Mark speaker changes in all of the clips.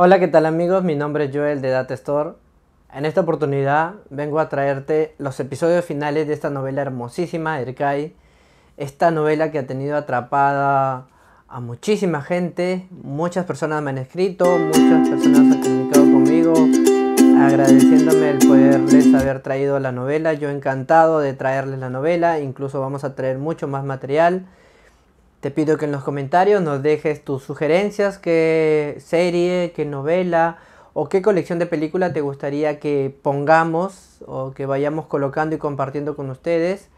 Speaker 1: Hola, ¿qué tal amigos? Mi nombre es Joel de Data Store. En esta oportunidad vengo a traerte los episodios finales de esta novela hermosísima, Erkai. Esta novela que ha tenido atrapada a muchísima gente, muchas personas me han escrito, muchas personas han comunicado conmigo, agradeciéndome el poderles haber traído la novela. Yo encantado de traerles la novela, incluso vamos a traer mucho más material. Te pido que en los comentarios nos dejes tus sugerencias, qué serie, qué novela o qué colección de películas te gustaría que pongamos o que vayamos colocando y compartiendo con ustedes.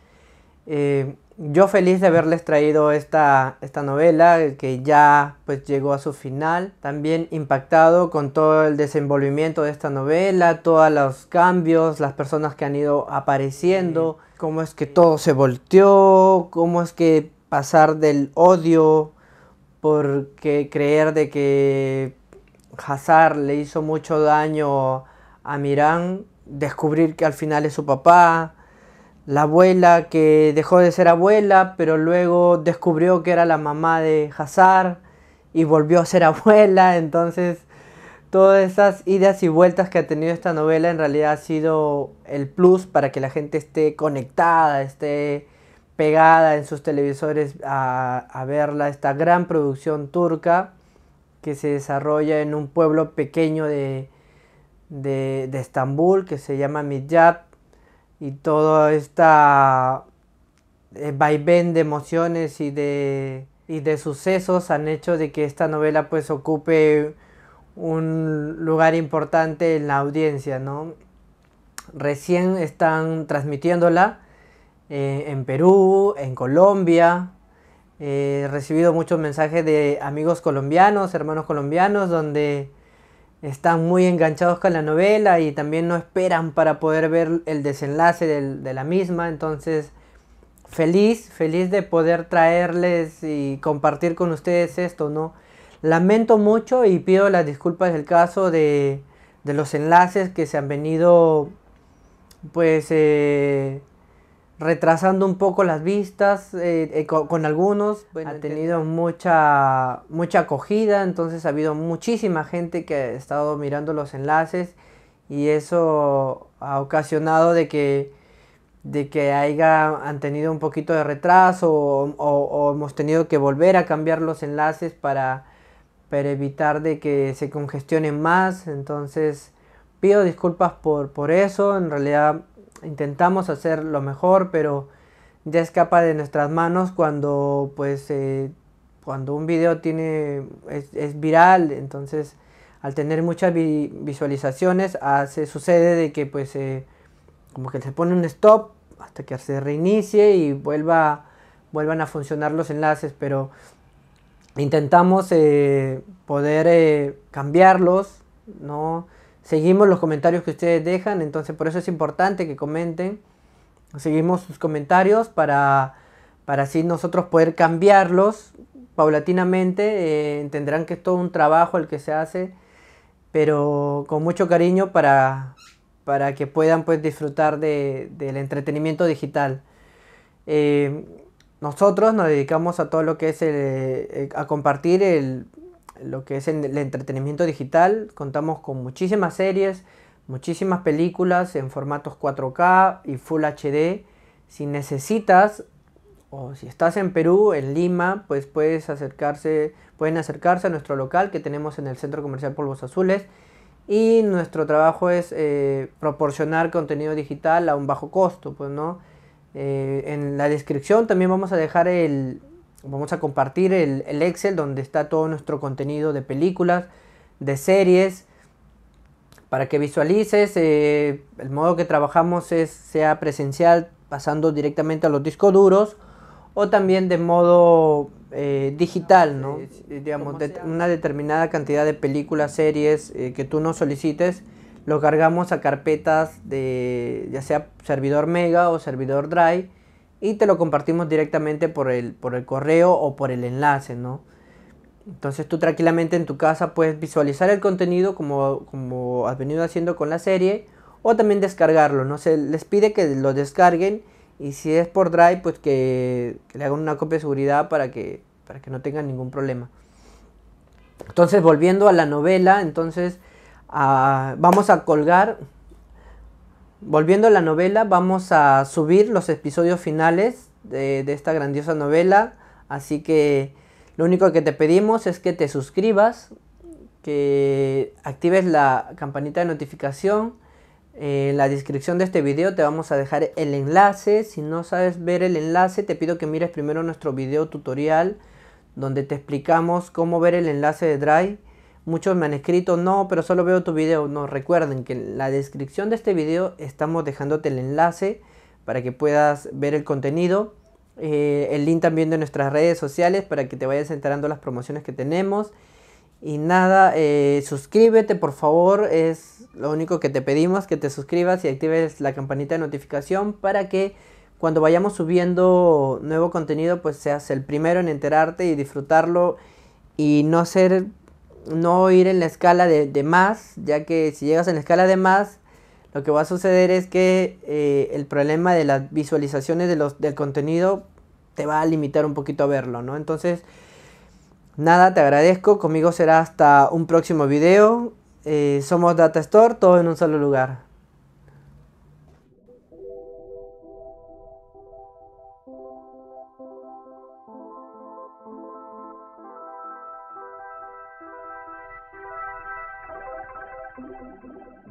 Speaker 1: Eh, yo feliz de haberles traído esta, esta novela que ya pues llegó a su final. También impactado con todo el desenvolvimiento de esta novela, todos los cambios, las personas que han ido apareciendo, cómo es que todo se volteó, cómo es que pasar del odio porque creer de que Hazar le hizo mucho daño a Mirán, descubrir que al final es su papá, la abuela que dejó de ser abuela, pero luego descubrió que era la mamá de Hazar y volvió a ser abuela, entonces todas esas idas y vueltas que ha tenido esta novela en realidad ha sido el plus para que la gente esté conectada, esté pegada en sus televisores a, verla, esta gran producción turca que se desarrolla en un pueblo pequeño de, Estambul que se llama Midyat y todo esta eh, vaivén de emociones y de, y de sucesos han hecho de que esta novela pues ocupe un lugar importante en la audiencia, ¿no? Recién están transmitiéndola eh, en Perú, en Colombia. he recibido muchos mensajes de amigos colombianos, hermanos colombianos, donde están muy enganchados con la novela y también no esperan para poder ver el desenlace de la misma. Entonces, feliz, feliz de poder traerles y compartir con ustedes esto, ¿no? Lamento mucho y pido las disculpas del caso de, los enlaces que se han venido, pues, eh, retrasando un poco las vistas eh, eh, con, algunos. ha tenido mucha, mucha acogida, entonces ha habido muchísima gente que ha estado mirando los enlaces y eso ha ocasionado de que, de que haya, han tenido un poquito de retraso o, hemos tenido que volver a cambiar los enlaces para, para evitar de que se congestionen más. Entonces pido disculpas por, por eso, en realidad intentamos hacer lo mejor, pero ya escapa de nuestras manos cuando pues eh, cuando un video tiene es, viral, entonces al tener muchas visualizaciones hace, sucede de que pues eh, como que se pone un stop hasta que se reinicie y vuelva vuelvan a funcionar los enlaces, pero intentamos eh, poder cambiarlos, ¿no? Seguimos los comentarios que ustedes dejan, entonces por eso es importante que comenten. Seguimos sus comentarios para, para así nosotros poder cambiarlos paulatinamente. Eh, entenderán que es todo un trabajo el que se hace, pero con mucho cariño para, para que puedan pues, disfrutar del entretenimiento digital. Eh, nosotros nos dedicamos a todo lo que es eh, a compartir el, lo que es el entretenimiento digital. Contamos con muchísimas series, muchísimas películas en formatos 4K y Full HD. Si necesitas o si estás en Perú, en Lima, pues puedes acercarse, pueden acercarse a nuestro local que tenemos en el Centro Comercial Polvos Azules. Y nuestro trabajo es eh, proporcionar contenido digital a un bajo costo, pues, ¿no? Eh, en la descripción también vamos a dejar el, vamos a compartir el, Excel donde está todo nuestro contenido de películas, de series, para que visualices. Eh, el modo que trabajamos es sea presencial pasando directamente a los discos duros o también de modo eh, digital, ¿no? digamos, una determinada cantidad de películas, series eh, que tú nos solicites, lo cargamos a carpetas de ya sea servidor Mega o servidor Drive y te lo compartimos directamente por el, por el correo o por el enlace, ¿no? Entonces tú tranquilamente en tu casa puedes visualizar el contenido como, como has venido haciendo con la serie o también descargarlo, ¿no? Se les pide que lo descarguen y si es por Drive, pues que, le hagan una copia de seguridad para que, para que no tengan ningún problema. Entonces volviendo a la novela, entonces ah, vamos a colgar Volviendo a la novela, vamos a subir los episodios finales de, esta grandiosa novela, así que lo único que te pedimos es que te suscribas, que actives la campanita de notificación. En la descripción de este video te vamos a dejar el enlace. Si no sabes ver el enlace, te pido que mires primero nuestro video tutorial donde te explicamos cómo ver el enlace de Dry Muchos me han escrito, no, pero solo veo tu video. No, recuerden que en la descripción de este video estamos dejándote el enlace para que puedas ver el contenido. Eh, el link también de nuestras redes sociales para que te vayas enterando las promociones que tenemos. Y nada, eh, suscríbete por favor, es lo único que te pedimos, que te suscribas y actives la campanita de notificación para que cuando vayamos subiendo nuevo contenido pues seas el primero en enterarte y disfrutarlo y no ser no ir en la escala de, más, ya que si llegas en la escala de más, lo que va a suceder es que eh, el problema de las visualizaciones del contenido te va a limitar un poquito a verlo, ¿no? Entonces, nada, te agradezco. Conmigo será hasta un próximo video. Eh, somos Data Store, todo en un solo lugar. Thank you.